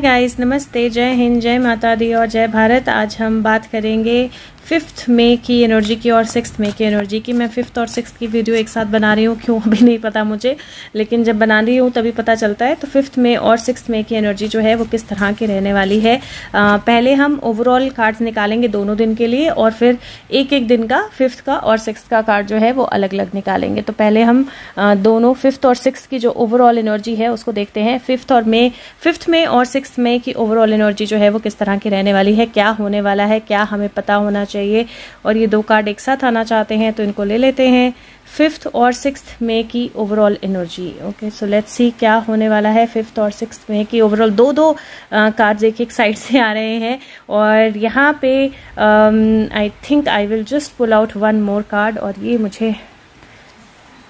Guys नमस्ते जय हिंद जय माता दी और जय भारत आज हम बात करेंगे फिफ्थ मे की एनर्जी की और सिक्स मे की एनर्जी की मैं फिफ्थ और सिक्स की वीडियो एक साथ बना रही हूँ क्यों अभी नहीं पता मुझे लेकिन जब बना रही हूँ तभी पता चलता है तो फिफ्थ मे और सिक्स मे की एनर्जी जो है वो किस तरह की रहने वाली है आ, पहले हम ओवरऑल कार्ड्स निकालेंगे दोनों दिन के लिए और फिर एक एक दिन का फिफ्थ का और सिक्स का कार्ड जो है वो अलग अलग निकालेंगे तो पहले हम आ, दोनों फिफ्थ और सिक्स की जो ओवरऑल एनर्जी है उसको देखते हैं फिफ्थ और मे फिफ्थ में और सिक्स सिक्स में कि ओवरऑल एनर्जी जो है वो किस तरह की रहने वाली है क्या होने वाला है क्या हमें पता होना चाहिए और ये दो कार्ड एक साथ आना चाहते हैं तो इनको ले लेते हैं फिफ्थ और सिक्स में की overall energy okay so let's see क्या होने वाला है फिफ्थ और सिक्स में की ओवरऑल दो दो कार्ड्स एक एक साइड से आ रहे हैं और यहाँ पे I think I will just pull out one more card और ये मुझे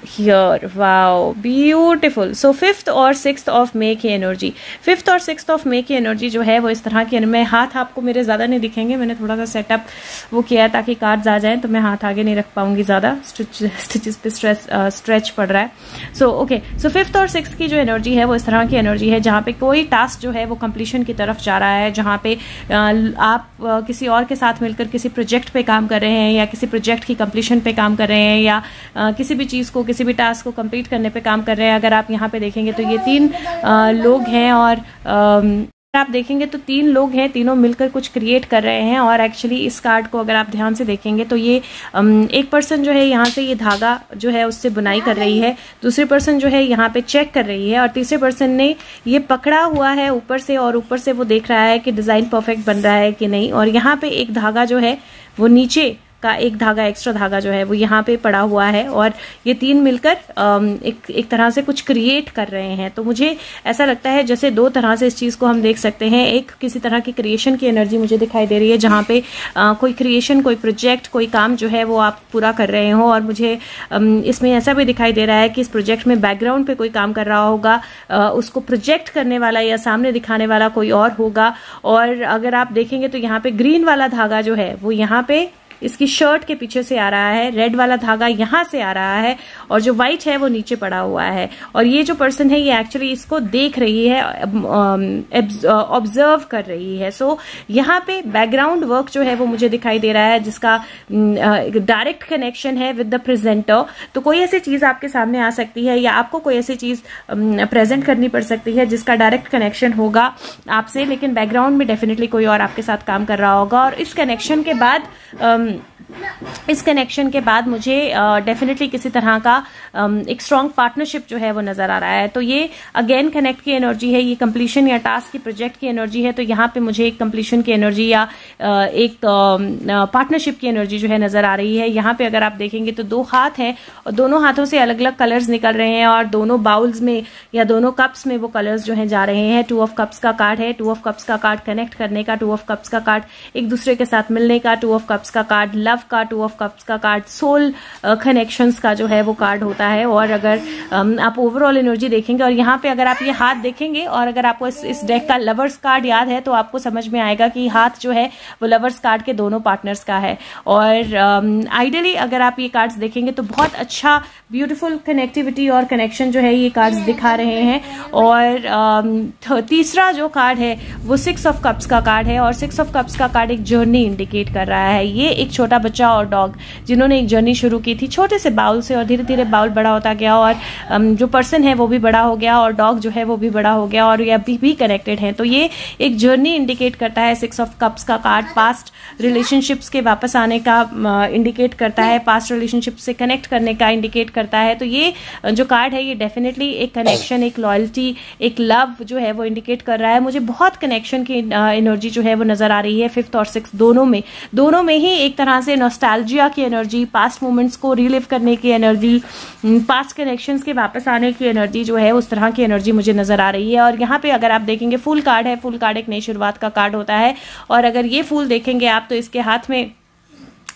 here wow beautiful so fifth और सिक्स ऑफ मे की एनर्जी फिफ्थ और सिक्स ऑफ मे की एनर्जी जो है वो इस तरह की मैं हाथ आपको मेरे ज़्यादा नहीं दिखेंगे मैंने थोड़ा सा सेटअप वो किया है ताकि कार्ड आ जाए तो मैं हाथ आगे नहीं रख पाऊंगी ज़्यादा स्टिचेस पे स्ट्रेस स्ट्रेच पड़ रहा है सो ओके सो फिफ्थ और सिक्स की जो एनर्जी है वो इस तरह की एनर्जी है जहां पे कोई टास्क जो है वो कंप्लीशन की तरफ जा रहा है जहां पे आप किसी और के साथ मिलकर किसी प्रोजेक्ट पे काम कर रहे हैं या किसी प्रोजेक्ट की कंप्लीशन पे काम कर रहे हैं या किसी भी चीज़ को किसी भी टास्क को कंप्लीट करने पे काम कर रहे हैं अगर आप यहाँ पे देखेंगे तो ये तीन आ, लोग हैं और आ, आप देखेंगे तो तीन लोग हैं तीनों मिलकर कुछ क्रिएट कर रहे हैं और एक्चुअली इस कार्ड को अगर आप ध्यान से देखेंगे तो ये एक पर्सन जो है यहाँ से ये धागा जो है उससे बुनाई कर रही है दूसरे पर्सन जो है यहाँ पे चेक कर रही है और तीसरे पर्सन ने ये पकड़ा हुआ है ऊपर से और ऊपर से वो देख रहा है कि डिज़ाइन परफेक्ट बन रहा है कि नहीं और यहाँ पे एक धागा जो है वो नीचे का एक धागा एक्स्ट्रा धागा जो है वो यहाँ पे पड़ा हुआ है और ये तीन मिलकर एक एक तरह से कुछ क्रिएट कर रहे हैं तो मुझे ऐसा लगता है जैसे दो तरह से इस चीज़ को हम देख सकते हैं एक किसी तरह की क्रिएशन की एनर्जी मुझे दिखाई दे रही है जहाँ पे कोई क्रिएशन कोई प्रोजेक्ट कोई काम जो है वो आप पूरा कर रहे हो और मुझे इसमें ऐसा भी दिखाई दे रहा है कि इस प्रोजेक्ट में बैकग्राउंड पे कोई काम कर रहा होगा उसको प्रोजेक्ट करने वाला या सामने दिखाने वाला कोई और होगा और अगर आप देखेंगे तो यहाँ पे ग्रीन वाला धागा जो है वो यहाँ पे इसकी शर्ट के पीछे से आ रहा है रेड वाला धागा यहाँ से आ रहा है और जो व्हाइट है वो नीचे पड़ा हुआ है और ये जो पर्सन है ये एक्चुअली इसको देख रही है ऑब्जर्व um, uh, कर रही है सो so, यहाँ पे बैकग्राउंड वर्क जो है वो मुझे दिखाई दे रहा है जिसका डायरेक्ट mm, कनेक्शन uh, है विद द प्रेजेंटर तो कोई ऐसी चीज आपके सामने आ सकती है या आपको कोई ऐसी चीज प्रेजेंट um, करनी पड़ सकती है जिसका डायरेक्ट कनेक्शन होगा आपसे लेकिन बैकग्राउंड में डेफिनेटली कोई और आपके साथ काम कर रहा होगा और इस कनेक्शन के बाद um, इस कनेक्शन के बाद मुझे डेफिनेटली किसी तरह का एक स्ट्रॉन्ग पार्टनरशिप जो है वो नज़र आ रहा है तो ये अगेन कनेक्ट की एनर्जी है ये कम्पलीशन या टास्क की प्रोजेक्ट की एनर्जी है तो यहाँ पे मुझे एक कम्पलीशन की एनर्जी या एक पार्टनरशिप की एनर्जी जो है नज़र आ रही है यहाँ पे अगर आप देखेंगे तो दो हाथ हैं और दोनों हाथों से अलग अलग कलर्स निकल रहे हैं और दोनों बाउल्स में या दोनों कप्स में वो कलर्स जो है जा रहे हैं टू ऑफ कप्स का कार्ड है टू ऑफ कप्स का कार्ड कनेक्ट करने का टू ऑफ कप्स का कार्ड एक दूसरे के साथ मिलने का टू ऑफ कप्स का कार्ड कार्ड लव का टू ऑफ कप्स का कार्ड सोल कनेक्शंस का जो है वो कार्ड होता है और अगर um, आप ओवरऑल एनर्जी देखेंगे और यहाँ पे अगर आप ये हाथ देखेंगे और अगर आपको इस इस डेक का लवर्स कार्ड याद है तो आपको समझ में आएगा कि हाथ जो है वो लवर्स कार्ड के दोनों पार्टनर्स का है और आइडियली um, अगर आप ये कार्ड्स देखेंगे तो बहुत अच्छा ब्यूटीफुल कनेक्टिविटी और कनेक्शन जो है ये कार्ड्स दिखा रहे हैं और um, तीसरा जो कार्ड है वो सिक्स ऑफ कप्स का कार्ड है और सिक्स ऑफ कप्स का कार्ड एक जर्नी इंडिकेट कर रहा है ये एक छोटा बच्चा और डॉग जिन्होंने एक जर्नी शुरू की थी छोटे से बाउल से और धीरे धीरे बाउल बड़ा होता गया और जो पर्सन है वो भी बड़ा हो गया और डॉग जो है वो भी बड़ा हो गया और ये अभी भी कनेक्टेड है तो ये एक जर्नी इंडिकेट करता है सिक्स ऑफ कप्स का कार्ड पास्ट रिलेशनशिप्स के वापस आने का इंडिकेट करता है पास्ट रिलेशनशिप से कनेक्ट करने का इंडिकेट करता है तो ये जो कार्ड है ये डेफिनेटली एक कनेक्शन एक लॉयल्टी एक लव जो है वो इंडिकेट कर रहा है मुझे बहुत कनेक्शन की एनर्जी जो है वो नजर आ रही है फिफ्थ और सिक्स दोनों में दोनों में ही एक एक तरह से नोस्टैल्जिया की एनर्जी पास्ट मोमेंट्स को रिलीव करने की एनर्जी पास्ट कनेक्शन के वापस आने की एनर्जी जो है उस तरह की एनर्जी मुझे नज़र आ रही है और यहाँ पे अगर आप देखेंगे फुल कार्ड है फुल कार्ड एक नई शुरुआत का कार्ड होता है और अगर ये फूल देखेंगे आप तो इसके हाथ में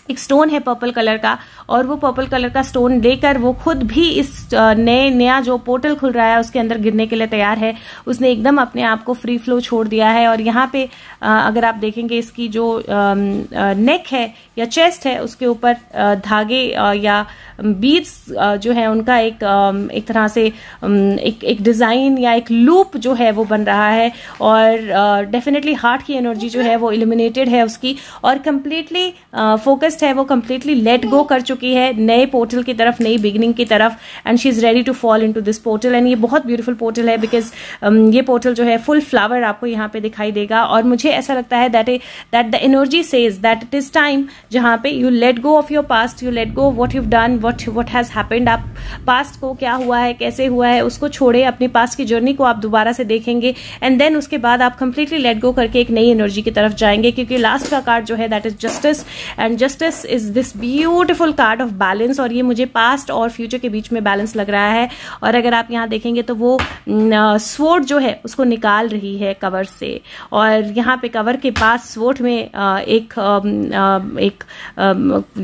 एक स्टोन है पर्पल कलर का और वो पर्पल कलर का स्टोन लेकर वो खुद भी इस नए नया जो पोर्टल खुल रहा है उसके अंदर गिरने के लिए तैयार है उसने एकदम अपने आप को फ्री फ्लो छोड़ दिया है और यहाँ पे अगर आप देखेंगे इसकी जो नेक है या चेस्ट है उसके ऊपर धागे या बीड्स जो है उनका एक एक तरह से एक एक डिज़ाइन या एक लूप जो है वो बन रहा है और डेफिनेटली हार्ट की एनर्जी जो है वो इलिमिनेटेड है उसकी और कम्प्लीटली फोकस्ड है वो कम्प्लीटली लेट गो कर चुके चुकी है नए पोर्टल की तरफ नई बिगनिंग की तरफ and she is ready to fall into this portal and ये बहुत ब्यूटीफुल पोर्टल है बिकॉज um, ये पोर्टल जो है फुल फ्लावर आपको यहाँ पे दिखाई देगा और मुझे ऐसा लगता है that that the energy says that it is time जहाँ पे you let go of your past you let go what you done what what has happened आप पास्ट को क्या हुआ है कैसे हुआ है उसको छोड़े अपने पास्ट की जर्नी को आप दोबारा से देखेंगे एंड देन उसके बाद आप कंप्लीटली लेट गो करके एक नई एनर्जी की तरफ जाएंगे क्योंकि लास्ट का कार्ड जो है that is justice and justice is this beautiful card chart of balance और ये मुझे पास्ट और फ्यूचर के बीच में बैलेंस लग रहा है और अगर आप यहाँ देखेंगे तो वो स्वोट जो है उसको निकाल रही है कवर से और यहाँ पे कवर के पास स्वोट में एक एक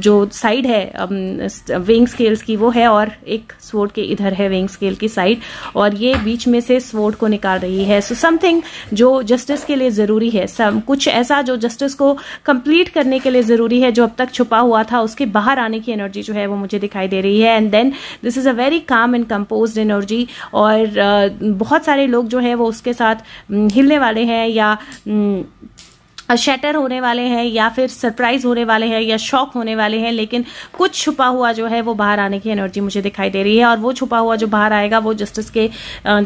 जो साइड है विंग स्केल्स की वो है और एक स्वोट के इधर है विंग स्केल की साइड और ये बीच में से स्वोट को निकाल रही है सो so समथिंग जो जस्टिस के लिए ज़रूरी है सम कुछ ऐसा जो जस्टिस को कंप्लीट करने के लिए ज़रूरी है जो अब तक छुपा हुआ था उसके बाहर आने की एनर्जी जो है वो मुझे दिखाई दे रही है and then this is a very calm and compose energy और uh, बहुत सारे लोग जो है वो उसके साथ हम्म, हिलने वाले हैं या हम्म, शटर होने वाले हैं या फिर सरप्राइज होने वाले हैं या शॉक होने वाले हैं लेकिन कुछ छुपा हुआ जो है वो बाहर आने की एनर्जी मुझे दिखाई दे रही है और वो छुपा हुआ जो बाहर आएगा वो जस्टिस के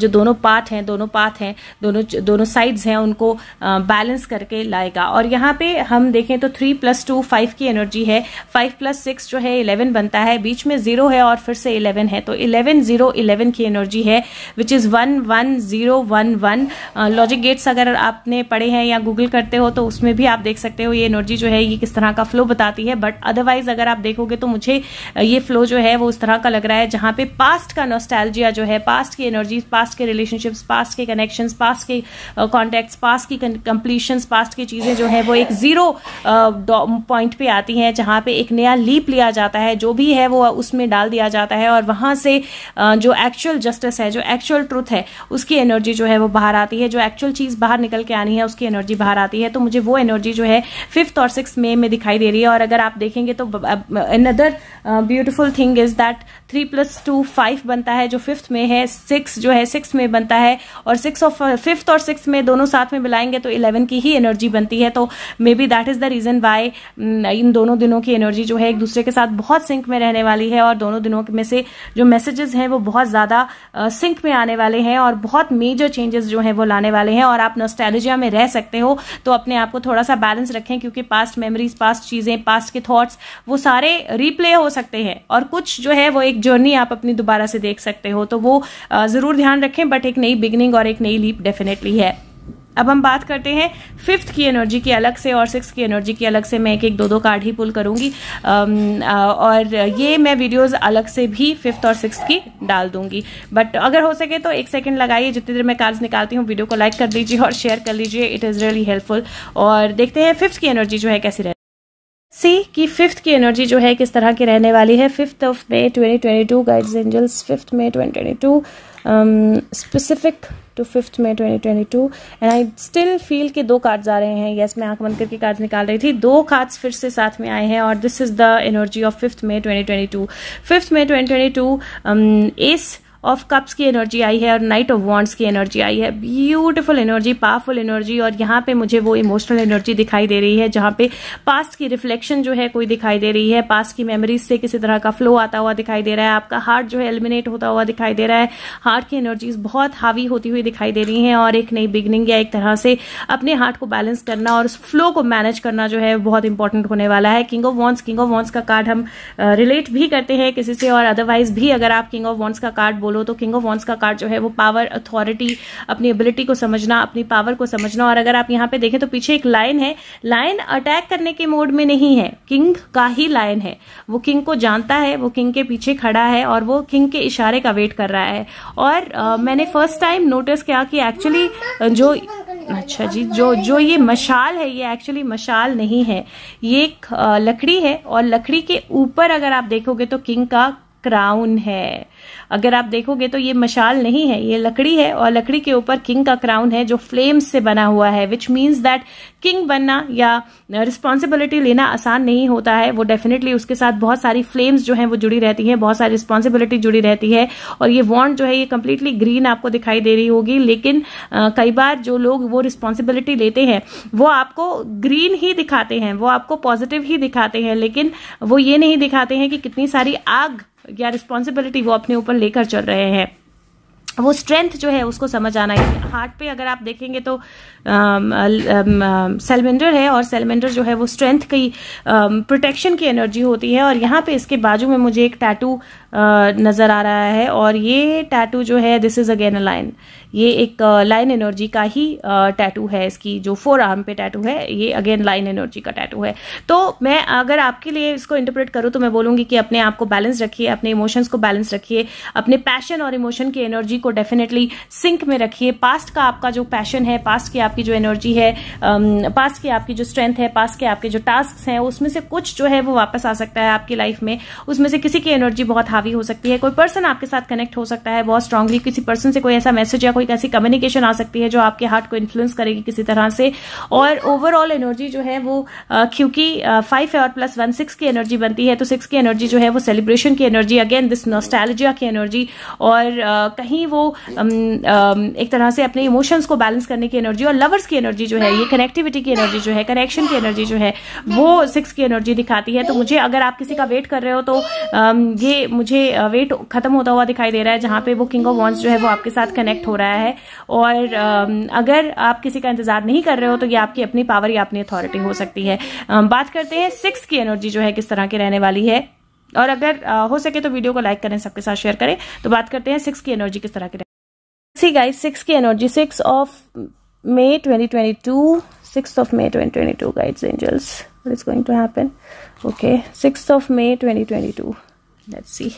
जो दोनों पार्ट हैं दोनों पाथ हैं दोनों दोनों साइड्स हैं उनको बैलेंस करके लाएगा और यहाँ पे हम देखें तो थ्री प्लस टू फाइव की एनर्जी है फाइव प्लस सिक्स जो है इलेवन बनता है बीच में जीरो है और फिर से इलेवन है तो इलेवन जीरो इलेवन की एनर्जी है which is one one zero one one logic gates अगर आपने पढ़े हैं या गूगल करते हो तो उसमें भी आप देख सकते हो ये एनर्जी जो है ये किस तरह का फ्लो बताती है बट अदरवाइज अगर आप देखोगे तो मुझे ये फ्लो जो है वो उस तरह का लग रहा है जहां पे पास्ट का नोस्टैल्जिया जो है पास्ट की एनर्जी पास्ट के रिलेशनशिप्स पास्ट के कनेक्शन पास्ट के कॉन्टेक्ट पास्ट की कंप्लीशंस पास्ट की चीज़ें जो है वो एक ज़ीरो पॉइंट पे आती हैं जहाँ पे एक नया लीप लिया जाता है जो भी है वो उसमें डाल दिया जाता है और वहां से जो एक्चुअल जस्टिस है जो एक्चुअल ट्रूथ है उसकी एनर्जी जो है वो बाहर आती है जो एक्चुअल चीज़ बाहर निकल के आनी है उसकी एनर्जी बाहर आती है तो मुझे मुझे वो एनर्जी जो है फिफ्थ और सिक्स मे में दिखाई दे रही है और अगर आप देखेंगे तो another beautiful thing is that three plus two five बनता है जो फिफ्थ में है सिक्स जो है सिक्स में बनता है और सिक्स ऑफ फिफ्थ और सिक्स में दोनों साथ में मिलाएंगे तो इलेवन की ही एनर्जी बनती है तो maybe that is the reason why in दोनों दिनों की एनर्जी जो है एक दूसरे के साथ बहुत सिंक में रहने वाली है और दोनों दिनों में से जो मैसेजेस हैं वो बहुत ज़्यादा सिंक में आने वाले हैं और बहुत मेजर चेंजेस जो है वो लाने वाले हैं और आप नोस्टैलिजिया में रह सकते हो तो अपने आप को थोड़ा सा बैलेंस रखें क्योंकि पास्ट मेमोरीज पास्ट चीज़ें पास्ट के थॉट्स वो सारे रिप्ले हो सकते हैं और कुछ जो है वो एक एक जर्नी आप अपनी दोबारा से देख सकते हो तो वो ज़रूर ध्यान रखें बट एक नई बिगनिंग और एक नई लीप डेफिनेटली है अब हम बात करते हैं फिफ्थ की एनर्जी की अलग से और सिक्स की एनर्जी की अलग से मैं एक एक दो दो कार्ड ही पुल करूंगी और ये मैं वीडियोस अलग से भी फिफ्थ और सिक्स की डाल दूंगी बट अगर हो सके तो एक सेकंड लगाइए जितनी देर मैं कार्ड्स निकालती हूँ वीडियो को लाइक कर दीजिए और शेयर कर लीजिए इट इज़ रियली हेल्पफुल और देखते हैं फिफ्थ की एनर्जी जो है कैसी रहती सी की फिफ्थ की एनर्जी जो है किस तरह की रहने वाली है fifth of May 2022 guides angels fifth May 2022 specific to fifth May 2022 and I still feel के दो कार्ड्स आ रहे हैं यस yes, मैं आंख बंद करके कार्ड्स निकाल रही थी दो कार्ड्स फिर से साथ में आए हैं और this is the energy of fifth May 2022 fifth May twenty ace of cups की एनर्जी आई है और नाइट ऑफ वॉन्ट्स की एनर्जी आई है ब्यूटीफुल एनर्जी पावरफुल एनर्जी और यहाँ पे मुझे वो इमोशनल एनर्जी दिखाई दे रही है जहाँ पे पास्ट की रिफ्लेक्शन जो है कोई दिखाई दे रही है पास्ट की मेमोरीज से किसी तरह का फ्लो आता हुआ दिखाई दे रहा है आपका हार्ट जो है एलिमिनेट होता हुआ दिखाई दे रहा है हार्ट की एनर्जीज बहुत हावी होती हुई दिखाई दे रही है और एक नई बिगनिंग या एक तरह से अपने हार्ट को बैलेंस करना और फ्लो को मैनेज करना जो है बहुत इंपॉर्टेंट होने वाला है king of wands king of wands का कार्ड हम रिलेट भी करते हैं किसी से और अदरवाइज भी अगर आप किंग ऑफ वॉन्स का कार्ड बोलो तो किंग ऑफ वॉन्स का कार्ड जो है वो पावर अथॉरिटी अपनी एबिलिटी को समझना अपनी पावर को समझना और अगर आप यहाँ पे देखें तो पीछे एक लाइन है लाइन अटैक करने के मोड में नहीं है किंग का ही लाइन है वो किंग को जानता है वो किंग के पीछे खड़ा है और वो किंग के इशारे का वेट कर रहा है और आ, मैंने फर्स्ट टाइम नोटिस किया कि एक्चुअली जो अच्छा जी जो जो ये मशाल है ये एक्चुअली मशाल नहीं है ये एक लकड़ी है और लकड़ी के ऊपर अगर आप देखोगे तो किंग का क्राउन है अगर आप देखोगे तो ये मशाल नहीं है ये लकड़ी है और लकड़ी के ऊपर किंग का क्राउन है जो फ्लेम्स से बना हुआ है विच मीन्स दैट किंग बनना या रिस्पॉन्सिबिलिटी लेना आसान नहीं होता है वो डेफिनेटली उसके साथ बहुत सारी फ्लेम्स जो है वो जुड़ी रहती हैं बहुत सारी रिस्पॉन्सिबिलिटी जुड़ी रहती है और ये वॉन्ट जो है ये कंप्लीटली ग्रीन आपको दिखाई दे रही होगी लेकिन आ, कई बार जो लोग वो रिस्पॉन्सिबिलिटी लेते हैं वो आपको ग्रीन ही दिखाते हैं वो आपको पॉजिटिव ही दिखाते हैं लेकिन वो ये नहीं दिखाते हैं कि कितनी सारी आग या रिस्पॉन्सिबिलिटी वो अपने ऊपर लेकर चल रहे हैं वो स्ट्रेंथ जो है उसको समझ आना है हार्ट पे अगर आप देखेंगे तो सेलमेंडर um, um, um, है और सेलमेंडर जो है वो स्ट्रेंथ की प्रोटेक्शन की एनर्जी होती है और यहाँ पे इसके बाजू में मुझे एक टैटू नज़र आ रहा है और ये टैटू जो है this is again a line ये एक लाइन एनर्जी का ही टैटू है इसकी जो फोर आर्म पे टैटू है ये अगेन लाइन एनर्जी का टैटू है तो मैं अगर आपके लिए इसको इंटरप्रेट करूँ तो मैं बोलूँगी कि अपने आप को बैलेंस रखिए अपने इमोशंस को बैलेंस रखिए अपने पैशन और इमोशन की एनर्जी को डेफिनेटली सिंक में रखिए पास्ट का आपका जो पैशन है पास्ट की आपकी जो एनर्जी है पास्ट um, की आपकी जो स्ट्रेंथ है पास्ट के आपके जो टास्क हैं उसमें से कुछ जो है वो वापस आ सकता है आपकी लाइफ में उसमें से किसी की एनर्जी बहुत हावी हावी हो सकती है कोई पर्सन आपके साथ कनेक्ट हो सकता है बहुत स्ट्रांगली किसी पर्सन से कोई ऐसा मैसेज या कोई ऐसी कम्युनिकेशन आ सकती है जो आपके हार्ट को इन्फ्लुएंस करेगी किसी तरह से और ओवरऑल एनर्जी जो है वो क्योंकि फाइव और प्लस वन सिक्स की एनर्जी बनती है तो सिक्स की एनर्जी जो है वो सेलिब्रेशन की एनर्जी अगेन दिस नोस्टैलजिया की एनर्जी और कहीं वो एक तरह से अपने इमोशंस को बैलेंस करने की एनर्जी और लवर्स की एनर्जी जो है ये कनेक्टिविटी की एनर्जी जो है कनेक्शन की एनर्जी जो है वो सिक्स की एनर्जी दिखाती है तो मुझे अगर आप किसी का वेट कर रहे हो तो ये मुझे मुझे वेट खत्म होता हुआ दिखाई दे रहा है जहां पे वो किंग ऑफ वॉन्स जो है वो आपके साथ कनेक्ट हो रहा है और अगर आप किसी का इंतजार नहीं कर रहे हो तो ये आपकी अपनी पावर या अपनी अथॉरिटी हो सकती है बात करते हैं सिक्स की एनर्जी जो है किस तरह की रहने वाली है और अगर हो सके तो वीडियो को लाइक करें सबके साथ शेयर करें तो बात करते हैं सिक्स की एनर्जी किस तरह की सी गाइस सिक्स की energy six of May twenty twenty two six of May twenty twenty two guides angels what is going to happen okay 6th of 2022 let's see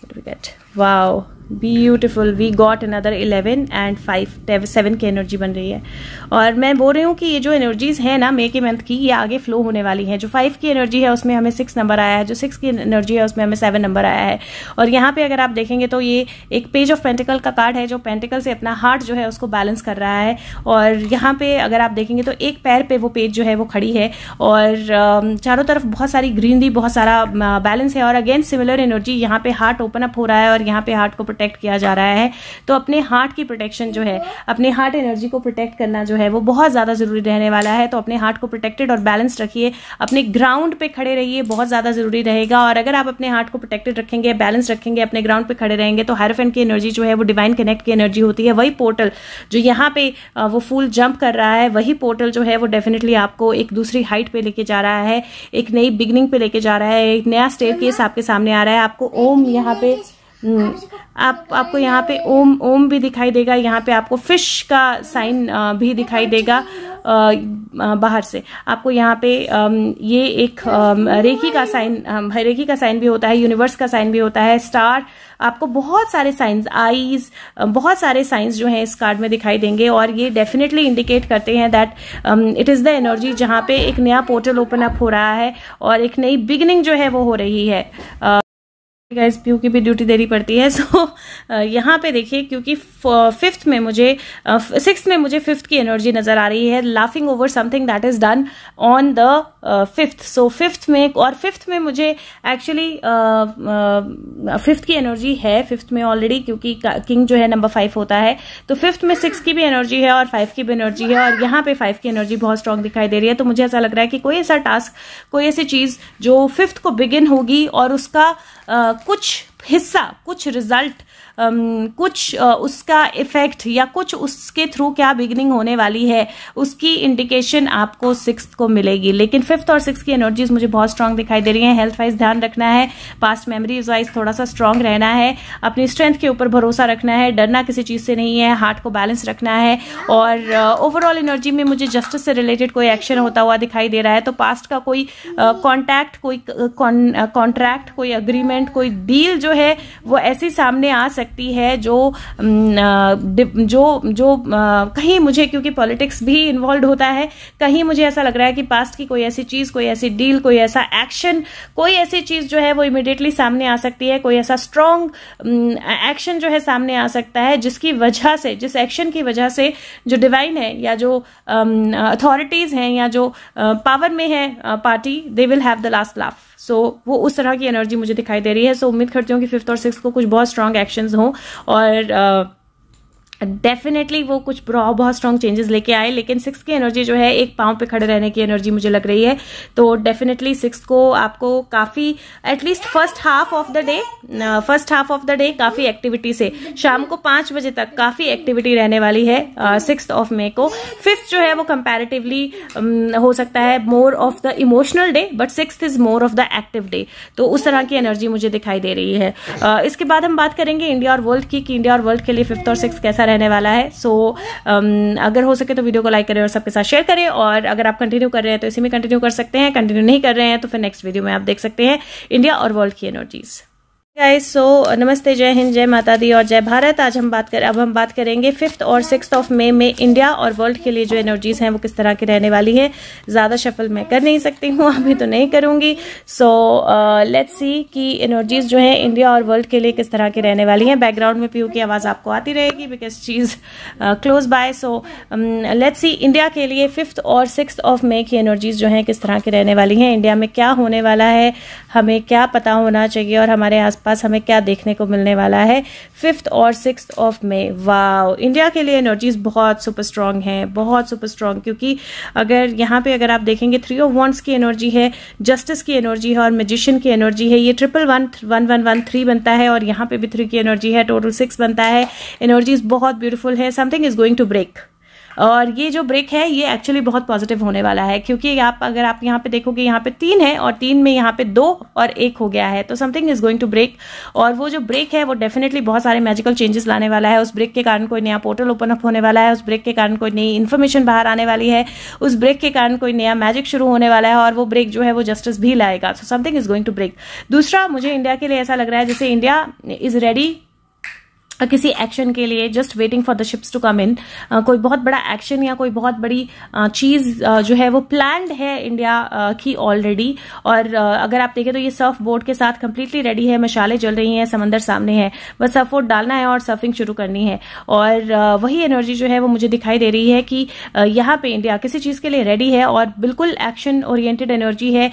what do we get wow beautiful we got another eleven and five seven की energy बन रही है और मैं बोल रही हूँ कि ये जो एनर्जीज हैं ना मे के मंथ की ये आगे फ्लो होने वाली हैं जो फाइव की एनर्जी है उसमें हमें सिक्स नंबर आया है जो सिक्स की एनर्जी है उसमें हमें सेवन नंबर आया है और यहाँ पे अगर आप देखेंगे तो ये एक पेज ऑफ पेंटिकल का कार्ड है जो पेंटिकल से अपना हार्ट जो है उसको बैलेंस कर रहा है और यहाँ पे अगर आप देखेंगे तो एक पैर पे वो पेज जो है वो खड़ी है और चारों तरफ बहुत सारी ग्रीनरी बहुत सारा बैलेंस है और अगेन सिमिलर एनर्जी यहाँ पे हार्ट ओपन अप हो रहा है और यहाँ पे हार्ट को प्रोटेक्ट किया जा रहा है तो अपने हार्ट की प्रोटेक्शन जो है अपने हार्ट एनर्जी को प्रोटेक्ट करना जो है वो बहुत ज़्यादा ज़रूरी रहने वाला है तो अपने हार्ट को प्रोटेक्टेड और बैलेंस रखिए अपने ग्राउंड पे खड़े रहिए बहुत ज़्यादा ज़रूरी रहेगा और अगर आप अपने हार्ट को प्रोटेक्टेड रखेंगे बैलेंस रखेंगे अपने ग्राउंड पे खड़े रहेंगे तो हायरफेंट की एनर्जी जो है वो डिवाइन कनेक्ट की एनर्जी होती है वही पोर्टल जो यहाँ पे वो फूल जंप कर रहा है वही पोर्टल जो है वो डेफिनेटली आपको एक दूसरी हाइट पे लेके जा रहा है एक नई बिगनिंग पे लेके जा रहा है एक नया स्टेप केस आपके सामने आ रहा है आपको ओम यहाँ पे हम्म। आप आपको यहाँ पे ओम ओम भी दिखाई देगा यहाँ पे आपको फिश का साइन भी दिखाई देगा बाहर से आपको यहाँ पे ये एक रेखी का साइन रेखी का साइन भी होता है यूनिवर्स का साइन भी होता है स्टार आपको बहुत सारे साइंस आईज बहुत सारे साइंस जो हैं इस कार्ड में दिखाई देंगे और ये डेफिनेटली इंडिकेट करते हैं that it is the energy जहाँ पे एक नया पोर्टल ओपन अप हो रहा है और एक नई बिगिनिंग जो है वो हो रही है uh, गैस प्यू की भी ड्यूटी देनी पड़ती है सो so, uh, यहाँ पे देखिए क्योंकि फिफ्थ uh, में मुझे सिक्स uh, में मुझे फिफ्थ की एनर्जी नज़र आ रही है laughing over something that is done on the fifth so fifth में और फिफ्थ में मुझे एक्चुअली फिफ्थ की एनर्जी है फिफ्थ में ऑलरेडी क्योंकि किंग जो है नंबर फाइव होता है तो फिफ्थ में सिक्स की भी एनर्जी है और फाइव की भी एनर्जी है और यहाँ पे फाइव की एनर्जी बहुत स्ट्रांग दिखाई दे रही है तो मुझे ऐसा लग रहा है कि कोई ऐसा टास्क कोई ऐसी चीज़ जो फिफ्थ को बिगिन होगी और उसका uh, कुछ हिस्सा कुछ रिजल्ट कुछ उसका इफेक्ट या कुछ उसके थ्रू क्या बिगनिंग होने वाली है उसकी इंडिकेशन आपको सिक्स को मिलेगी लेकिन फिफ्थ और सिक्स की एनर्जीज मुझे बहुत स्ट्रांग दिखाई दे रही हैं हेल्थ वाइज ध्यान रखना है पास्ट मेमरीज वाइज थोड़ा सा स्ट्रांग रहना है अपनी स्ट्रेंथ के ऊपर भरोसा रखना है डरना किसी चीज़ से नहीं है हार्ट को बैलेंस रखना है और ओवरऑल uh, एनर्जी में मुझे जस्टिस से रिलेटेड कोई एक्शन होता हुआ दिखाई दे रहा है तो पास्ट का कोई कॉन्टैक्ट uh, कोई कॉन्ट्रैक्ट uh, कोई अग्रीमेंट कोई डील जो है वो ऐसे सामने आ सके सकती है जो जो जो कहीं मुझे क्योंकि पॉलिटिक्स भी इन्वॉल्व होता है कहीं मुझे ऐसा लग रहा है कि पास्ट की कोई ऐसी चीज़ कोई ऐसी डील कोई ऐसा एक्शन कोई ऐसी चीज़ जो है वो इमिडिएटली सामने आ सकती है कोई ऐसा स्ट्रांग एक्शन जो है सामने आ सकता है जिसकी वजह से जिस एक्शन की वजह से जो डिवाइन है या जो अथॉरिटीज़ हैं या जो पावर में है party they will have the last laugh so so, वो उस तरह की एनर्जी मुझे दिखाई दे रही है सो so, उम्मीद करती हूँ कि फिफ्थ और सिक्स को कुछ बहुत स्ट्रांग एक्शंस हों और uh, डेफिनेटली वो कुछ बहुत स्ट्रॉन्ग चेंजेस लेके आए लेकिन सिक्स की एनर्जी जो है एक पांव पे खड़े रहने की एनर्जी मुझे लग रही है तो डेफिनेटली सिक्स को आपको काफ़ी at least first half of the day first half of the day काफ़ी एक्टिविटी से शाम को पांच बजे तक काफ़ी एक्टिविटी रहने वाली है सिक्स ऑफ मे को फिफ्थ जो है वो कंपेरेटिवली um, हो सकता है more of the emotional day but six is more of the active day तो उस तरह की एनर्जी मुझे दिखाई दे रही है uh, इसके बाद हम बात करेंगे इंडिया और वर्ल्ड की कि इंडिया और वर्ल्ड के लिए फिफ्थ और सिक्स कैसा रहने वाला है सो so, um, अगर हो सके तो वीडियो को लाइक करें और सबके साथ शेयर करें और अगर आप कंटिन्यू कर रहे हैं तो इसी में कंटिन्यू कर सकते हैं कंटिन्यू नहीं कर रहे हैं तो फिर नेक्स्ट वीडियो में आप देख सकते हैं इंडिया और वर्ल्ड की एनर्जीज़ गाइस सो नमस्ते जय हिंद जय माता दी और जय भारत आज हम बात कर अब हम बात करेंगे फिफ्थ और सिक्स ऑफ मे में इंडिया और वर्ल्ड के लिए जो एनर्जीज हैं वो किस तरह की रहने वाली हैं ज़्यादा शफल मैं कर नहीं सकती हूँ अभी तो नहीं करूँगी सो लेट्स सी कि एनर्जीज जो हैं इंडिया और वर्ल्ड के लिए किस तरह की रहने वाली हैं बैकग्राउंड में पीयू की आवाज़ आपको आती रहेगी बिकॉज चीज़ close by so let's see India के लिए फिफ्थ और सिक्स ऑफ मे की एनर्जीज जो हैं किस तरह की रहने वाली हैं इंडिया में क्या होने वाला है हमें क्या पता होना चाहिए और हमारे आस आसपास हमें क्या देखने को मिलने वाला है फिफ्थ और six of May wow India के लिए एनर्जीज बहुत सुपर स्ट्रांग है बहुत सुपर स्ट्रांग क्योंकि अगर यहाँ पे अगर आप देखेंगे थ्री ऑफ वॉन्ट्स की एनर्जी है जस्टिस की एनर्जी है और मेजिशियन की एनर्जी है ये triple one one one one three बनता है और यहाँ पे भी थ्री की एनर्जी है टोटल सिक्स बनता है एनर्जीज बहुत ब्यूटीफुल है something is going to break और ये जो ब्रेक है ये एक्चुअली बहुत पॉजिटिव होने वाला है क्योंकि आप अगर आप यहाँ पे देखोगे यहाँ पे तीन है और तीन में यहाँ पे दो और एक हो गया है तो something is going to break और वो जो ब्रेक है वो डेफिनेटली बहुत सारे मैजिकल चेंजेस लाने वाला है उस ब्रेक के कारण कोई नया पोर्टल ओपन अप होने वाला है उस ब्रेक के कारण कोई नई इन्फॉर्मेशन बाहर आने वाली है उस ब्रेक के कारण कोई नया मैजिक शुरू होने वाला है और वो ब्रेक जो है वो जस्टिस भी लाएगा so something is going to break दूसरा मुझे इंडिया के लिए ऐसा लग रहा है जैसे इंडिया इज रेडी किसी एक्शन के लिए just waiting for the ships to come in कोई बहुत बड़ा एक्शन या कोई बहुत बड़ी चीज जो है वो प्लान्ड है इंडिया की ऑलरेडी और अगर आप देखें तो ये सर्फ बोर्ड के साथ कंप्लीटली रेडी है मशाले जल रही हैं समंदर सामने है बस सर्फ बोर्ड डालना है और सर्फिंग शुरू करनी है और वही एनर्जी जो है वो मुझे दिखाई दे रही है कि यहाँ पे इंडिया किसी चीज के लिए रेडी है और बिल्कुल एक्शन ओरिएंटेड एनर्जी है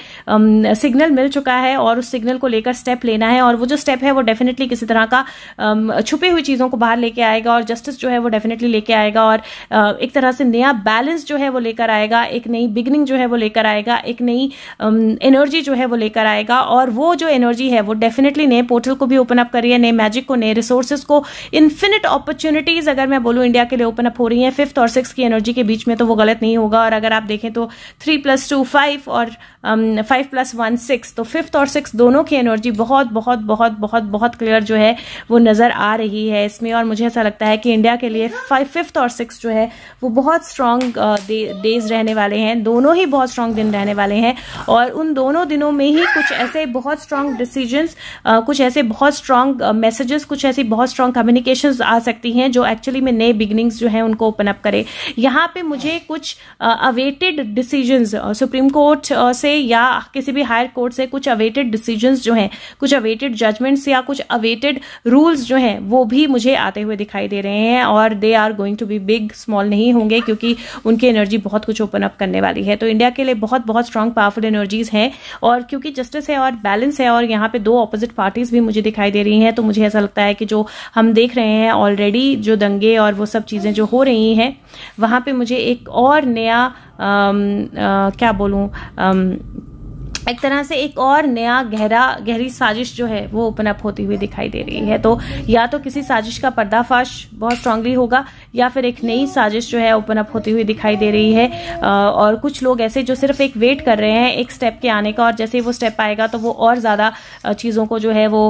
सिग्नल मिल चुका है और उस सिग्नल को लेकर स्टेप लेना है और वो जो स्टेप है वो डेफिनेटली किसी तरह का छुपे हुई चीज़ों को बाहर लेके आएगा और जस्टिस जो है वो डेफिनेटली लेके आएगा और एक तरह से नया बैलेंस जो है वो लेकर आएगा एक नई बिगनिंग जो है वो लेकर आएगा एक नई एनर्जी जो है वो लेकर आएगा और वो जो एनर्जी है वो डेफिनेटली नए पोर्टल को भी ओपन अप करिए नए मैजिक को नए रिसोर्सेज को इन्फिनिट अपॉर्चुनिटीज़ अगर मैं बोलूँ इंडिया के लिए ओपन अप हो रही है फिफ्थ और सिक्स की एनर्जी के बीच में तो वो गलत नहीं होगा और अगर आप देखें तो थ्री प्लस टू फाइव और फाइव प्लस वन सिक्स तो फिफ्थ और सिक्स दोनों की एनर्जी बहुत बहुत बहुत बहुत बहुत क्लियर जो है वो नज़र आ रही है रही है इसमें और मुझे ऐसा लगता है कि इंडिया के लिए फाइव फिफ्थ और सिक्स जो है वो बहुत स्ट्रांग डे, डेज रहने वाले हैं दोनों ही बहुत स्ट्रांग दिन रहने वाले हैं और उन दोनों दिनों में ही कुछ ऐसे बहुत स्ट्रांग डिसीजन uh, कुछ ऐसे बहुत स्ट्रांग मैसेजेस uh, कुछ ऐसी बहुत स्ट्रांग कम्युनिकेशन आ सकती हैं जो एक्चुअली में नए बिगनिंग्स जो है उनको ओपन अप करे यहाँ पे मुझे कुछ अवेटेड डिसीजन सुप्रीम कोर्ट से या किसी भी हायर कोर्ट से कुछ अवेटेड डिसीजन जो हैं कुछ अवेटेड जजमेंट्स या कुछ अवेटेड रूल्स जो हैं वो भी भी मुझे आते हुए दिखाई दे रहे हैं और they are going to be big small नहीं होंगे क्योंकि उनकी एनर्जी बहुत कुछ ओपन अप करने वाली है तो इंडिया के लिए बहुत बहुत स्ट्रांग पावरफुल एनर्जीज हैं और क्योंकि जस्टिस है और बैलेंस है और यहाँ पे दो ऑपोजिट पार्टीज भी मुझे दिखाई दे रही हैं तो मुझे ऐसा लगता है कि जो हम देख रहे हैं ऑलरेडी जो दंगे और वो सब चीज़ें जो हो रही हैं वहाँ पर मुझे एक और नया आ, आ, क्या बोलूँ एक तरह से एक और नया गहरा गहरी साजिश जो है वो ओपन अप होती हुई दिखाई दे रही है तो या तो किसी साजिश का पर्दाफाश बहुत स्ट्रांगली होगा या फिर एक नई साजिश जो है ओपन अप होती हुई दिखाई दे रही है और कुछ लोग ऐसे जो सिर्फ एक वेट कर रहे हैं एक स्टेप के आने का और जैसे ही वो स्टेप आएगा तो वो और ज़्यादा चीज़ों को जो है वो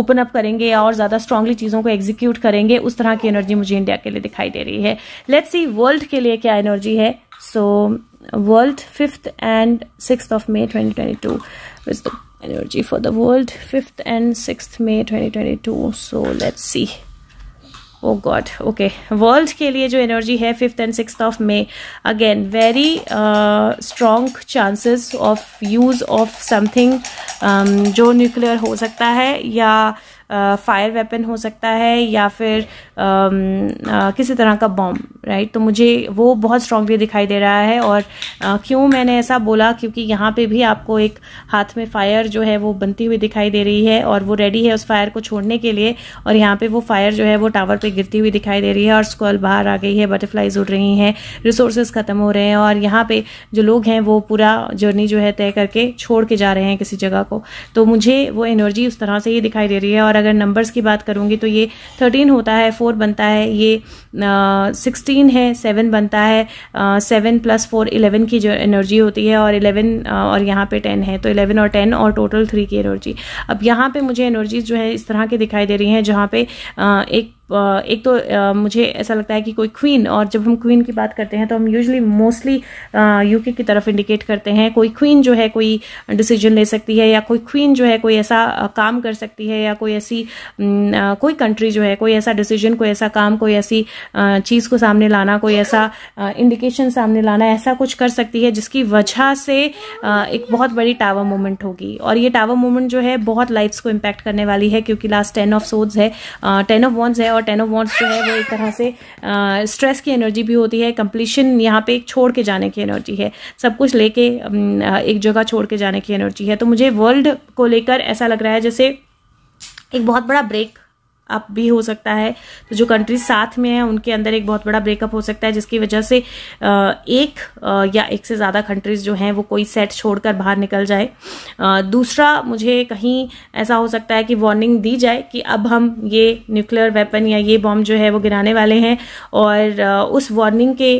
ओपन अप करेंगे और ज़्यादा स्ट्रांगली चीज़ों को एग्जीक्यूट करेंगे उस तरह की एनर्जी मुझे इंडिया के लिए दिखाई दे रही है लेट्स सी वर्ल्ड के लिए क्या एनर्जी है So world 5th and 6th of May 2022 is the energy for the world 5th and 6th May 2022. So let's see. Oh God okay world के लिए जो एनर्जी है fifth and six of May again very strong chances of use of something जो nuclear हो सकता है या fire uh, weapon हो सकता है या फिर um, uh, किसी तरह का बॉम्ब राइट right? तो मुझे वो बहुत स्ट्रांगली दिखाई दे रहा है और क्यों मैंने ऐसा बोला क्योंकि यहाँ पे भी आपको एक हाथ में फायर जो है वो बनती हुई दिखाई दे रही है और वो रेडी है उस फायर को छोड़ने के लिए और यहाँ पे वो फायर जो है वो टावर पे गिरती हुई दिखाई दे रही है और स्कॉल बाहर आ गई है बटरफ्लाईज उड़ रही हैं रिसोर्सेज ख़त्म हो रहे हैं और यहाँ पे जो लोग हैं वो पूरा जर्नी जो है तय करके छोड़ के जा रहे हैं किसी जगह को तो मुझे वो एनर्जी उस तरह से ही दिखाई दे रही है और अगर नंबर्स की बात करूँगी तो ये थर्टीन होता है फोर बनता है ये सिक्सटी सिक्सटीन है सेवन बनता है सेवन प्लस फोर इलेवन की जो एनर्जी होती है और इलेवन और यहाँ पे टेन है तो इलेवन और टेन और टोटल थ्री की एनर्जी अब यहाँ पे मुझे एनर्जीज जो है इस तरह की दिखाई दे रही हैं जहाँ पे एक एक तो मुझे ऐसा लगता है कि कोई क्वीन और जब हम क्वीन की बात करते हैं तो हम यूजली मोस्टली यूके की तरफ इंडिकेट करते हैं कोई क्वीन जो है कोई डिसीजन ले सकती है या कोई क्वीन जो है कोई ऐसा काम कर सकती है या कोई ऐसी कोई कंट्री जो है कोई ऐसा डिसीजन कोई ऐसा काम कोई ऐसी चीज़ को सामने लाना कोई ऐसा इंडिकेशन सामने लाना ऐसा कुछ कर सकती है जिसकी वजह से एक बहुत बड़ी टावर मूवमेंट होगी और ये टावर मूवमेंट जो है बहुत लाइफ्स को इम्पैक्ट करने वाली है क्योंकि लास्ट टेन ऑफ सोड्स है टेन ऑफ वॉन्स है और और टेन ऑफ वॉन्ट्स जो है वो एक तरह से स्ट्रेस की एनर्जी भी होती है कंप्लीशन यहाँ पे एक छोड़ के जाने की एनर्जी है सब कुछ लेके एक जगह छोड़ के जाने की एनर्जी है तो मुझे वर्ल्ड को लेकर ऐसा लग रहा है जैसे एक बहुत बड़ा ब्रेक अप भी हो सकता है तो जो कंट्रीज साथ में है उनके अंदर एक बहुत बड़ा ब्रेकअप हो सकता है जिसकी वजह से एक या एक से ज़्यादा कंट्रीज जो हैं वो कोई सेट छोड़कर बाहर निकल जाए दूसरा मुझे कहीं ऐसा हो सकता है कि वार्निंग दी जाए कि अब हम ये न्यूक्लियर वेपन या ये बॉम्ब जो है वो गिराने वाले हैं और उस वार्निंग के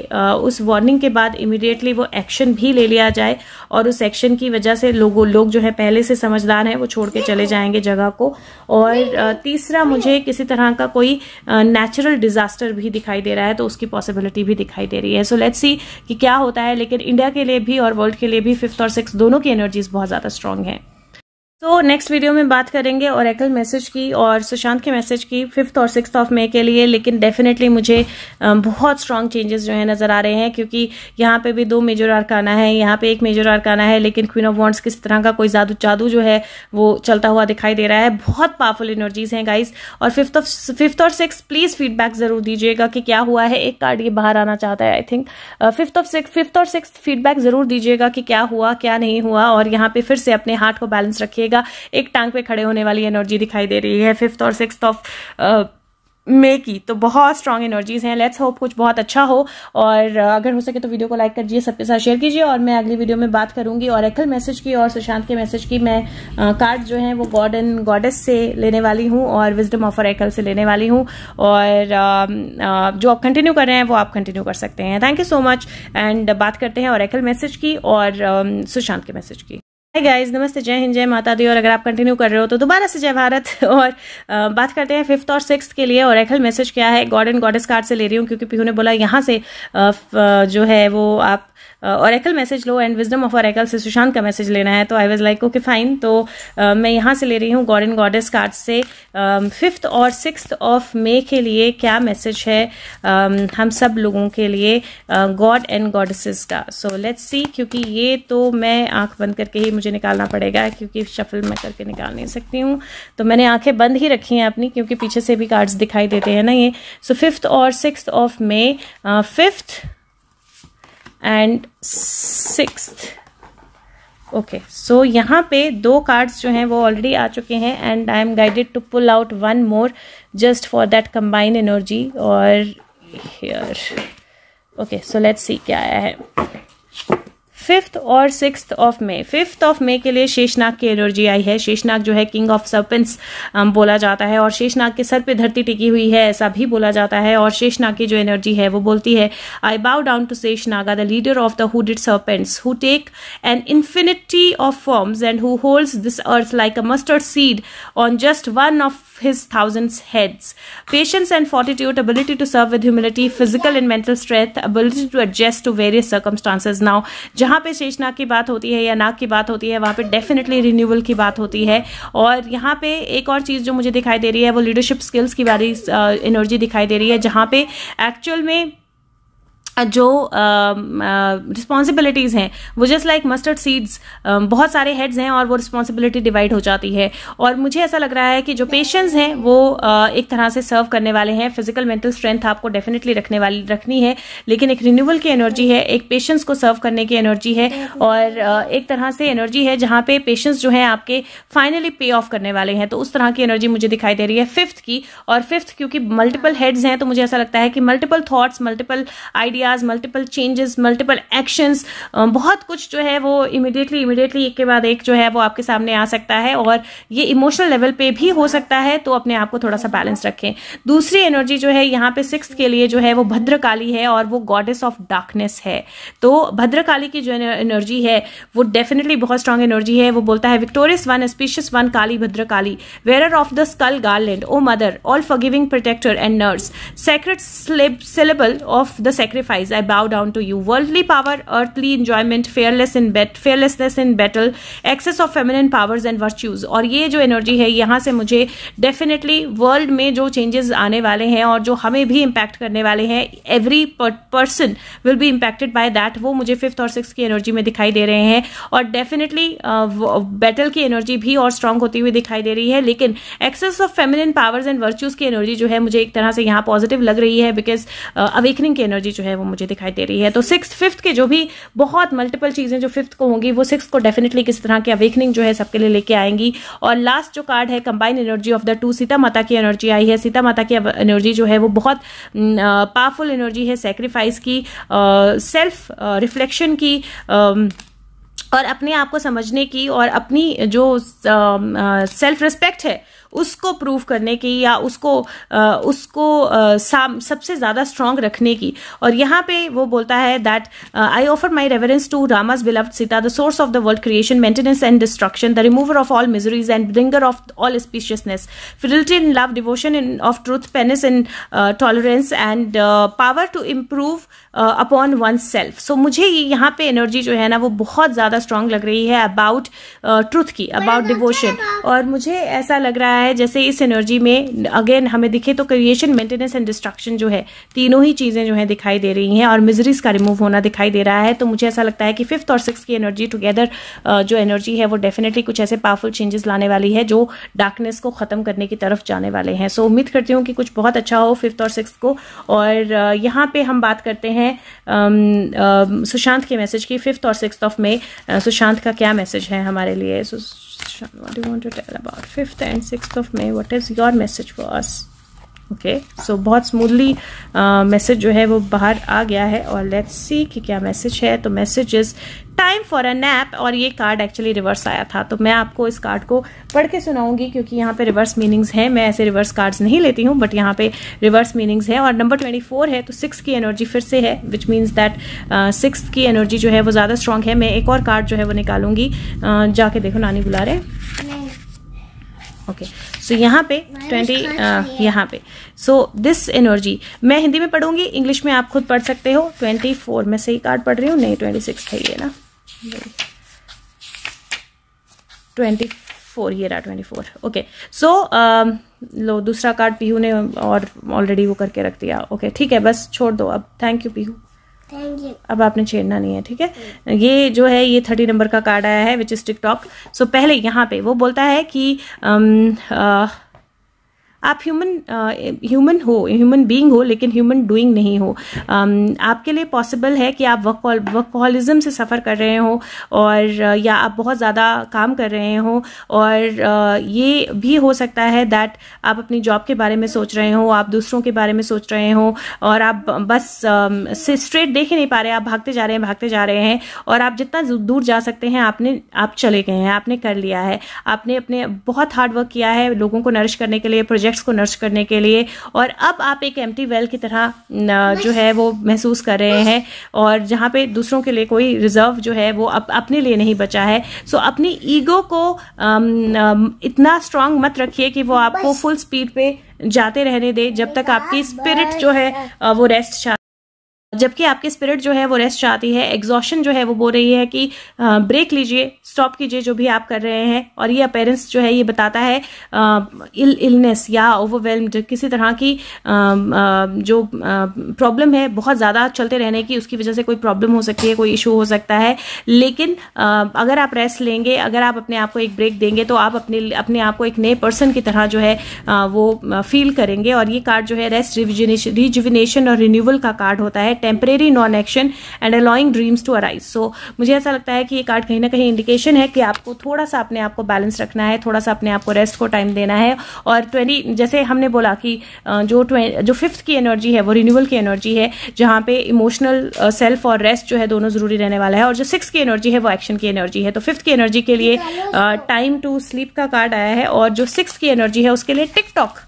उस वार्निंग के बाद इमिडिएटली वो एक्शन भी ले लिया जाए और उस एक्शन की वजह से लोगों लोग जो है पहले से समझदार हैं वो छोड़ के चले जाएंगे जगह को और तीसरा मुझे किसी तरह का कोई नेचुरल डिजास्टर भी दिखाई दे रहा है तो उसकी पॉसिबिलिटी भी दिखाई दे रही है सो लेट्स सी कि क्या होता है लेकिन इंडिया के लिए भी और वर्ल्ड के लिए भी फिफ्थ और सिक्स दोनों की एनर्जीज बहुत ज़्यादा स्ट्रांग है तो नेक्स्ट वीडियो में बात करेंगे एकल मैसेज की और सुशांत के मैसेज की फिफ्थ और सिक्स ऑफ मे के लिए लेकिन डेफिनेटली मुझे बहुत स्ट्रांग चेंजेस जो है नज़र आ रहे हैं क्योंकि यहाँ पे भी दो मेजर आरकाना है यहाँ पे एक मेजर आरकाना है लेकिन क्वीन ऑफ वॉन्ट्स किस तरह का कोई जादू जादू जो है वो चलता हुआ दिखाई दे रहा है बहुत पावरफुल एनर्जीज हैं गाइज और फिफ्थ ऑफ फिफ्थ और सिक्स प्लीज़ फीडबैक ज़रूर दीजिएगा कि क्या हुआ है एक कार्ड ये बाहर आना चाहता है I think fifth of six fifth और सिक्स फीडबैक ज़रूर दीजिएगा कि क्या हुआ क्या नहीं हुआ और यहाँ पर फिर से अपने हार्ट को बैलेंस रखिएगा मिलेगा एक टांग पे खड़े होने वाली एनर्जी दिखाई दे रही है फिफ्थ और सिक्स ऑफ मे की तो बहुत स्ट्रांग एनर्जीज हैं लेट्स होप कुछ बहुत अच्छा हो और uh, अगर हो सके तो वीडियो को लाइक कर करिए सबके साथ शेयर कीजिए और मैं अगली वीडियो में बात करूंगी और एकल मैसेज की और सुशांत के मैसेज की मैं कार्ड uh, जो है वो गॉड एंड गॉडेस से लेने वाली हूँ और विजडम ऑफर एकल से लेने वाली हूँ और आ, um, आ, uh, जो आप कंटिन्यू कर रहे हैं वो आप कंटिन्यू कर सकते हैं thank you so much and बात करते हैं और एकल मैसेज की और सुशांत um, के मैसेज की हाय गाइस नमस्ते जय हिंद जय माता दी और अगर आप कंटिन्यू कर रहे हो तो दोबारा से जय भारत और बात करते हैं फिफ्थ और सिक्स के लिए और एकल मैसेज क्या है गॉड एंड गॉडेस कार्ड से ले रही हूँ क्योंकि पीहू ने बोला यहाँ से जो है वो आप Uh, औरकल मैसेज लो एंड विजडम ऑफ औरकल से सुशांत का मैसेज लेना है तो I was like okay fine तो uh, मैं यहाँ से ले रही हूँ गॉड एंड गॉडेस कार्ड से फिफ्थ uh, और सिक्स ऑफ मे के लिए क्या मैसेज है um, हम सब लोगों के लिए गॉड एंड गॉडेसेस का सो लेट्स सी क्योंकि ये तो मैं आंख बंद करके ही मुझे निकालना पड़ेगा क्योंकि शफल मैं करके निकाल नहीं सकती हूँ तो मैंने आंखें बंद ही रखी हैं अपनी क्योंकि पीछे से भी कार्ड्स दिखाई देते हैं ना ये सो फिफ्थ और six of May fifth and six okay so यहाँ पे दो कार्ड्स जो हैं वो ऑलरेडी आ चुके हैं and I am guided to pull out one more just for that combined energy और here okay so let's see क्या आया है फिफ्थ और six of May fifth of May के लिए शेषनाग की एनर्जी आई है शेषनाग जो है किंग ऑफ सर्पेंट्स बोला जाता है और शेषनाग के सर पे धरती टिकी हुई है ऐसा भी बोला जाता है और शेषनाग की जो एनर्जी है वो बोलती है I bow down to Sheshnaga the leader of the hooded serpents who take an infinity of forms and who holds this earth like a mustard seed on just one of his thousands heads patience and fortitude ability to serve with humility physical and mental strength ability to adjust to various circumstances now जहां जहाँ पे शेषनाग की बात होती है या नाग की बात होती है वहाँ पे डेफिनेटली रिन्यूअल की बात होती है और यहाँ पे एक और चीज़ जो मुझे दिखाई दे रही है वो लीडरशिप स्किल्स की वाली एनर्जी uh, दिखाई दे रही है जहाँ पे एक्चुअल में जो रिस्पॉन्सिबिलिटीज़ हैं वो जस्ट लाइक मस्टर्ड सीड्स बहुत सारे हेड्स हैं और वो रिस्पॉन्सिबिलिटी डिवाइड हो जाती है और मुझे ऐसा लग रहा है कि जो पेशेंट्स हैं वो uh, एक तरह से सर्व करने वाले हैं फिजिकल मेंटल स्ट्रेंथ आपको डेफिनेटली रखने वाली रखनी है लेकिन एक रिन्यूअल की एनर्जी है एक पेशेंट्स को सर्व करने की एनर्जी है और uh, एक तरह से एनर्जी है जहाँ पे पेशेंट्स जो हैं आपके फाइनली पे ऑफ करने वाले हैं तो उस तरह की एनर्जी मुझे दिखाई दे रही है फिफ्थ की और फिफ्थ क्योंकि मल्टीपल हेड्स हैं तो मुझे ऐसा लगता है कि multiple thoughts multiple idea ideas multiple changes multiple actions बहुत कुछ जो है वो इमिडिएटली इमिडिएटली एक के बाद एक जो है वो आपके सामने आ सकता है और ये इमोशनल लेवल पे भी हो सकता है तो अपने आप को थोड़ा सा बैलेंस रखें दूसरी एनर्जी जो है यहाँ पे सिक्स के लिए जो है वो भद्रकाली है और वो गॉडेस ऑफ डार्कनेस है तो भद्रकाली की जो एनर्जी है वो डेफिनेटली बहुत स्ट्रांग एनर्जी है वो बोलता है victorious one auspicious one Kali Bhadrakali wearer of the skull garland O mother all forgiving protector and nurse sacred syllable of the sacrifice sacrifice I bow down to you. Worldly power, earthly enjoyment, fearless in bet, fearlessness in battle, excess of feminine powers and virtues. और ये जो energy है यहाँ से मुझे definitely world में जो changes आने वाले हैं और जो हमें भी इम्पैक्ट करने वाले हैं every person will be impacted by that वो मुझे फिफ्थ और सिक्स की एनर्जी में दिखाई दे रहे हैं और डेफिनेटली बैटल की एनर्जी भी और स्ट्रांग होती हुई दिखाई दे रही है लेकिन excess of feminine powers and virtues की एनर्जी जो है मुझे एक तरह से यहाँ पॉजिटिव लग रही है बिकॉज अवेकनिंग की एनर्जी जो है वो मुझे दिखाई दे रही है तो सिक्स फिफ्थ के जो भी बहुत मल्टीपल चीज़ें जो फिफ्थ को होंगी वो सिक्स को डेफिनेटली किस तरह की अवेकनिंग जो है सबके लिए लेके आएंगी और लास्ट जो कार्ड है combine energy of the two Sita Mata की एनर्जी आई है सीता माता की एनर्जी जो है वो बहुत पावरफुल एनर्जी है सेक्रीफाइस की सेल्फ रिफ्लेक्शन की uh, और अपने आप को समझने की और अपनी जो सेल्फ uh, रिस्पेक्ट uh, है उसको प्रूव करने की या उसको उसको सबसे ज़्यादा स्ट्रांग रखने की और यहाँ पे वो बोलता है that I offer my reverence to Rama's beloved Sita the source of the world creation maintenance and destruction the remover of all miseries and bringer of all auspiciousness fidelity in love devotion in of truth penance in tolerance and power to improve upon oneself so मुझे यहाँ पे energy जो है ना वो बहुत ज़्यादा strong लग रही है अबाउट ट्रूथ uh, की अबाउट डिवोशन और मुझे ऐसा लग रहा है है जैसे इस एनर्जी में अगेन हमें दिखे तो क्रिएशन मेंटेनेंस एंड डिस्ट्रक्शन जो है तीनों ही चीज़ें जो है दिखाई दे रही हैं और मिजरीज का रिमूव होना दिखाई दे रहा है तो मुझे ऐसा लगता है कि फिफ्थ और सिक्स की एनर्जी टुगेदर जो एनर्जी है वो डेफिनेटली कुछ ऐसे पावरफुल चेंजेस लाने वाली है जो डार्कनेस को ख़त्म करने की तरफ जाने वाले हैं सो उम्मीद करती हूँ कि कुछ बहुत अच्छा हो फिफ्थ और सिक्स को और यहाँ पे हम बात करते हैं सुशांत के मैसेज की फिफ्थ और सिक्स ऑफ मई सुशांत का क्या मैसेज है हमारे लिए so, question what do you want to tell about 5th and 6th of may what is your message for us okay okay, so so बहुत स्मूथली मैसेज uh, जो है वो बाहर आ गया है और लेट्स सी कि क्या मैसेज है तो message is time for a nap और ये कार्ड एक्चुअली रिवर्स आया था तो मैं आपको इस कार्ड को पढ़ के सुनाऊंगी क्योंकि यहाँ पे रिवर्स मीनिंग्स हैं मैं ऐसे रिवर्स कार्ड्स नहीं लेती हूँ बट यहाँ पे रिवर्स मीनिंग्स है और नंबर ट्वेंटी फोर है तो सिक्स की एनर्जी फिर से है विच मीन्स दैट सिक्स की एनर्जी जो है वो ज़्यादा स्ट्रांग है मैं एक और कार्ड जो है वो निकालूंगी uh, जाके देखो नानी बुला रहे ओके सो यहाँ पे ट्वेंटी uh, यहाँ पे सो दिस एनर्जी मैं हिंदी में पढ़ूंगी इंग्लिश में आप खुद पढ़ सकते हो ट्वेंटी फोर में सही कार्ड पढ़ रही हूँ नहीं ट्वेंटी सिक्स है ये ना ट्वेंटी फोर ये रहा twenty four okay so um, लो दूसरा कार्ड पीहू ने और ऑलरेडी वो करके रख दिया ओके okay, ठीक है बस छोड़ दो अब थैंक यू पीहू अब आपने छेड़ना नहीं है ठीक है ये जो है ये थर्टी नंबर का कार्ड आया है विच इज टिकटॉक सो पहले यहाँ पे वो बोलता है कि um, uh, आप ह्यूमन ह्यूमन uh, हो ह्यूमन बीइंग हो लेकिन ह्यूमन डूइंग नहीं हो um, आपके लिए पॉसिबल है कि आप वर्क वर्कॉलिज्म से सफ़र कर रहे हो और uh, या आप बहुत ज़्यादा काम कर रहे हो और uh, ये भी हो सकता है दैट आप अपनी जॉब के बारे में सोच रहे हो आप दूसरों के बारे में सोच रहे हो और आप बस um, से स्ट्रेट देख ही नहीं पा रहे आप भागते जा रहे हैं भागते जा रहे हैं और आप जितना दूर जा सकते हैं आपने आप चले गए हैं आपने कर लिया है आपने अपने बहुत हार्ड वर्क किया है लोगों को नरिश करने के लिए प्रोजेक्ट ऑब्जेक्ट्स को नर्च करने के लिए और अब आप एक एम्प्टी वेल की तरह जो है वो महसूस कर रहे हैं और जहाँ पे दूसरों के लिए कोई रिजर्व जो है वो अप, अपने लिए नहीं बचा है सो so, अपनी ईगो को इतना स्ट्रांग मत रखिए कि वो आपको फुल स्पीड पे जाते रहने दे जब तक आपकी स्पिरिट जो है वो रेस्ट जबकि आपकी स्पिरिट जो है वो रेस्ट चाहती है एग्जॉशन जो है वो बोल रही है कि ब्रेक लीजिए स्टॉप कीजिए जो भी आप कर रहे हैं और ये अपेरेंस जो है ये बताता है इल इलनेस या ओवरवेलम्ड किसी तरह की जो प्रॉब्लम है बहुत ज़्यादा चलते रहने की उसकी वजह से कोई प्रॉब्लम हो सकती है कोई इशू हो सकता है लेकिन अगर आप रेस्ट लेंगे अगर आप अपने आप को एक ब्रेक देंगे तो आप अपने अपने आप को एक नए पर्सन की तरह जो है वो फील करेंगे और ये कार्ड जो है रेस्ट रिजुविनेशन और रिन्यूअल का कार्ड होता है temporary non action and allowing dreams to arise so मुझे ऐसा लगता है कि ये कार्ड कहीं ना कहीं इंडिकेशन है कि आपको थोड़ा सा अपने आप को बैलेंस रखना है थोड़ा सा अपने आप को रेस्ट को टाइम देना है और ट्वेंटी जैसे हमने बोला कि जो जो फिफ्थ की एनर्जी है वो रिन्यूअल की एनर्जी है जहाँ पे इमोशनल सेल्फ और रेस्ट जो है दोनों जरूरी रहने वाला है और जो सिक्स की एनर्जी है वो एक्शन की एनर्जी है तो फिफ्थ की एनर्जी के लिए टाइम टू स्लीप का कार्ड आया है और जो सिक्स की एनर्जी है उसके लिए टिकटॉक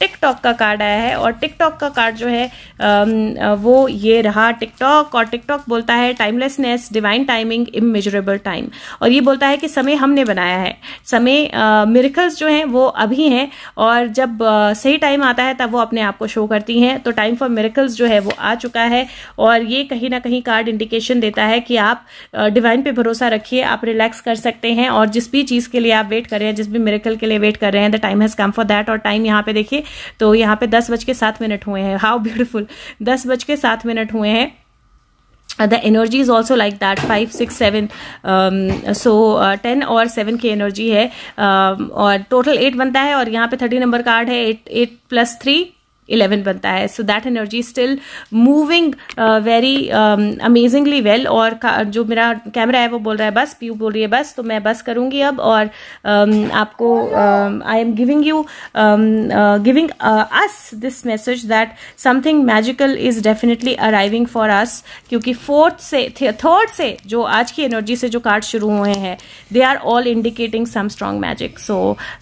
टिकटॉक का कार्ड आया है और टिकटॉक का कार्ड जो है वो ये रहा टिकटॉक और टिकटॉक बोलता है timelessness divine timing immeasurable time और ये बोलता है कि समय हमने बनाया है समय मिरिकल्स जो हैं वो अभी हैं और जब सही टाइम आता है तब वो अपने आप को शो करती हैं तो टाइम फॉर मिरिकल्स जो है वो आ चुका है और ये कहीं ना कहीं कार्ड इंडिकेशन देता है कि आप डिवाइन पर भरोसा रखिए आप रिलैक्स कर सकते हैं और जिस भी चीज़ के लिए आप वेट कर रहे हैं जिस भी मेरिकल के लिए वेट कर रहे हैं the time has come for that और टाइम यहाँ पर देखिए तो यहाँ पे दस बज के सात मिनट हुए हैं हाउ ब्यूटिफुल दस बज के सात मिनट हुए हैं the energy is also like that five six seven so ten और सेवन की एनर्जी है uh, और टोटल एट बनता है और यहाँ पे थर्टी नंबर कार्ड है eight eight plus three eleven बनता है so that energy still moving very amazingly well और जो मेरा कैमरा है वो बोल रहा है बस पीयू बोल रही है बस तो मैं बस करूँगी अब और um, आपको I am giving you giving us this message that something magical is definitely arriving for us क्योंकि फोर्थ से थर्ड से जो आज की एनर्जी से जो कार्ड शुरू हुए हैं they are all indicating some strong magic so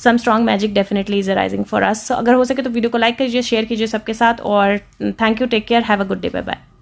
some strong magic definitely is arising for us अगर हो सके तो वीडियो को लाइक कीजिए शेयर कीजिए कीजिए सबके साथ और thank you take care have a good day bye bye